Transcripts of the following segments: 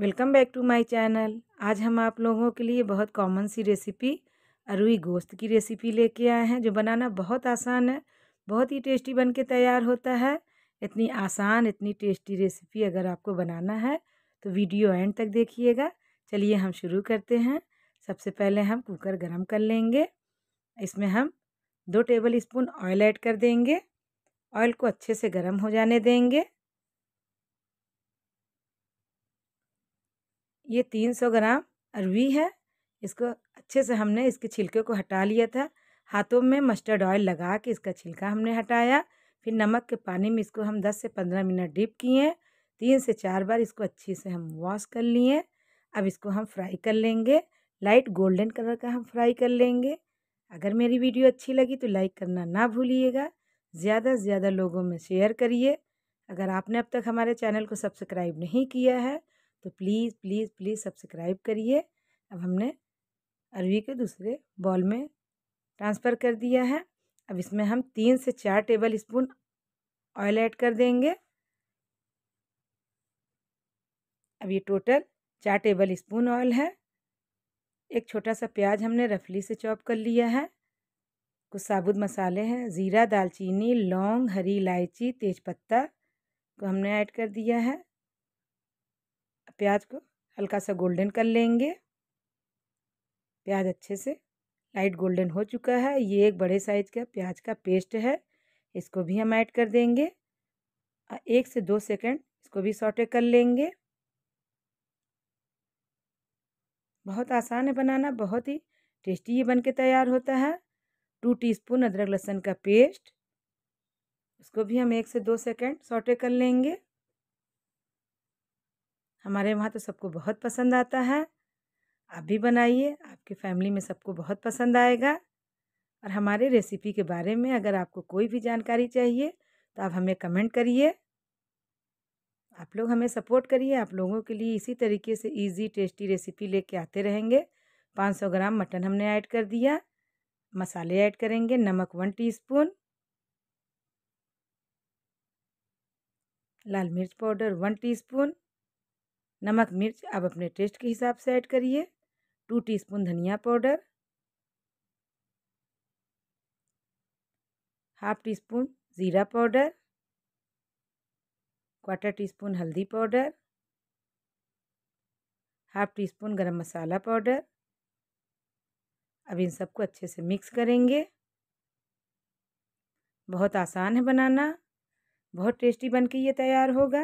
welcome back to my channel आज हम आप लोगों के लिए बहुत कॉमन सी रेसिपी अरुई गोश्त की रेसिपी लेके आए हैं जो बनाना बहुत आसान है बहुत ही टेस्टी बन के तैयार होता है इतनी आसान इतनी टेस्टी रेसिपी अगर आपको बनाना है तो वीडियो एंड तक देखिएगा चलिए हम शुरू करते हैं सबसे पहले हम कुकर गर्म कर लेंगे इसमें हम दो टेबल स्पून ऑयल ऐड कर देंगे ऑयल को अच्छे से गर्म हो जाने देंगे ये तीन सौ ग्राम अरवी है इसको अच्छे से हमने इसके छिलके को हटा लिया था हाथों में मस्टर्ड ऑयल लगा के इसका छिलका हमने हटाया फिर नमक के पानी में इसको हम दस से पंद्रह मिनट डिप किए तीन से चार बार इसको अच्छे से हम वॉश कर लिए अब इसको हम फ्राई कर लेंगे लाइट गोल्डन कलर का हम फ्राई कर लेंगे अगर मेरी वीडियो अच्छी लगी तो लाइक करना ना भूलिएगा ज़्यादा से ज़्यादा लोगों में शेयर करिए अगर आपने अब तक हमारे चैनल को सब्सक्राइब नहीं किया है तो प्लीज़ प्लीज़ प्लीज़ सब्सक्राइब करिए अब हमने अरवी के दूसरे बॉल में ट्रांसफ़र कर दिया है अब इसमें हम तीन से चार टेबल स्पून ऑयल ऐड कर देंगे अब ये टोटल चार टेबल स्पून ऑयल है एक छोटा सा प्याज हमने रफली से चॉप कर लिया है कुछ साबुत मसाले हैं ज़ीरा दालचीनी लौंग हरी इलायची तेज़पत्ता को हमने ऐड कर दिया है प्याज को हल्का सा गोल्डन कर लेंगे प्याज अच्छे से लाइट गोल्डन हो चुका है ये एक बड़े साइज का प्याज का पेस्ट है इसको भी हम ऐड कर देंगे एक से दो सेकंड इसको भी सॉटे कर लेंगे बहुत आसान है बनाना बहुत ही टेस्टी ये बन के तैयार होता है टू टीस्पून अदरक लहसुन का पेस्ट उसको भी हम एक से दो सेकंड सॉटे कर लेंगे हमारे वहाँ तो सबको बहुत पसंद आता है आप भी बनाइए आपकी फैमिली में सबको बहुत पसंद आएगा और हमारे रेसिपी के बारे में अगर आपको कोई भी जानकारी चाहिए तो आप हमें कमेंट करिए आप लोग हमें सपोर्ट करिए आप लोगों के लिए इसी तरीके से इजी टेस्टी रेसिपी लेके आते रहेंगे 500 ग्राम मटन हमने ऐड कर दिया मसाले ऐड करेंगे नमक वन टीस्पून लाल मिर्च पाउडर वन टीस्पून नमक मिर्च आप अपने टेस्ट के हिसाब से ऐड करिए टू टीस्पून धनिया पाउडर हाफ टी स्पून ज़ीरा पाउडर क्वार्टर टी स्पून हल्दी powder half teaspoon garam masala powder अब इन सबको अच्छे से मिक्स करेंगे बहुत आसान है बनाना बहुत टेस्टी बन के ये तैयार होगा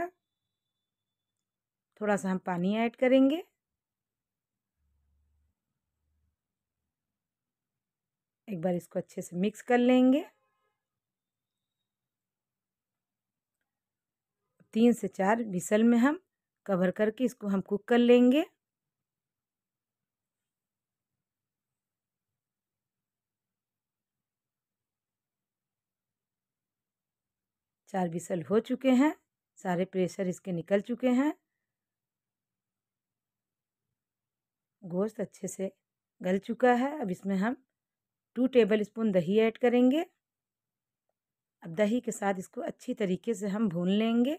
थोड़ा सा हम पानी ऐड करेंगे एक बार इसको अच्छे से मिक्स कर लेंगे तीन से चार विसल में हम कवर करके इसको हम कुक कर लेंगे चार विसल हो चुके हैं सारे प्रेशर इसके निकल चुके हैं गोश्त अच्छे से गल चुका है अब इसमें हम टू टेबल स्पून दही ऐड करेंगे अब दही के साथ इसको अच्छी तरीके से हम भून लेंगे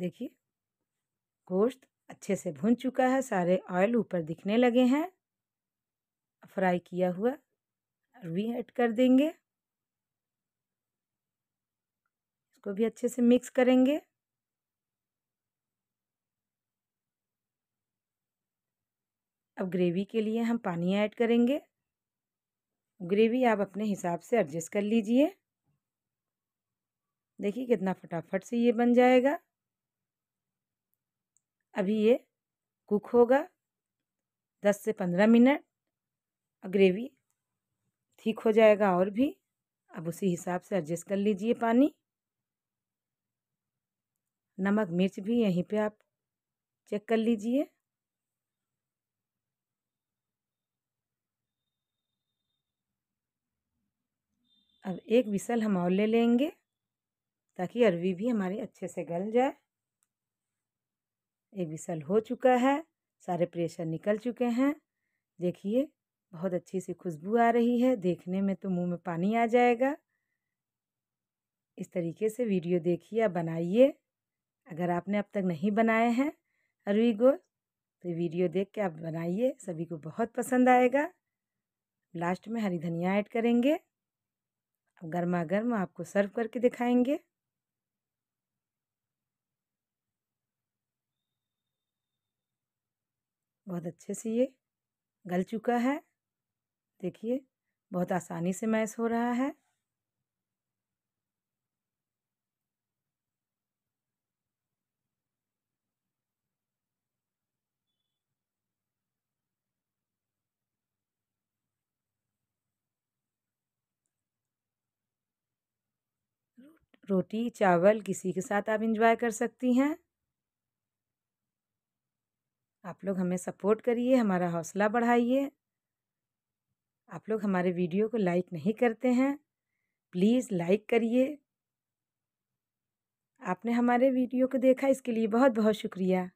देखिए गोश्त अच्छे से भून चुका है सारे ऑयल ऊपर दिखने लगे हैं फ्राई किया हुआ भी ऐड कर देंगे इसको भी अच्छे से मिक्स करेंगे अब ग्रेवी के लिए हम पानी ऐड करेंगे ग्रेवी आप अपने हिसाब से एडजस्ट कर लीजिए देखिए कितना फटाफट से ये बन जाएगा अभी ये कुक होगा दस से पंद्रह मिनट ग्रेवी ठीक हो जाएगा और भी अब उसी हिसाब से एडजस्ट कर लीजिए पानी नमक मिर्च भी यहीं पे आप चेक कर लीजिए अब एक विसल हम और ले लेंगे ताकि अरवी भी हमारी अच्छे से गल जाए एक विसल हो चुका है सारे प्रेशर निकल चुके हैं देखिए बहुत अच्छी सी खुशबू आ रही है देखने में तो मुंह में पानी आ जाएगा इस तरीके से वीडियो देखिए बनाइए अगर आपने अब तक नहीं बनाए हैं अरवी गोल तो वीडियो देख के आप बनाइए सभी को बहुत पसंद आएगा लास्ट में हरी धनिया ऐड करेंगे अब गर्मा गर्म आपको सर्व करके दिखाएंगे बहुत अच्छे से ये गल चुका है देखिए बहुत आसानी से मैश हो रहा है रोटी चावल किसी के साथ आप इंजॉय कर सकती हैं आप लोग हमें सपोर्ट करिए हमारा हौसला बढ़ाइए आप लोग हमारे वीडियो को लाइक नहीं करते हैं प्लीज़ लाइक करिए आपने हमारे वीडियो को देखा इसके लिए बहुत बहुत शुक्रिया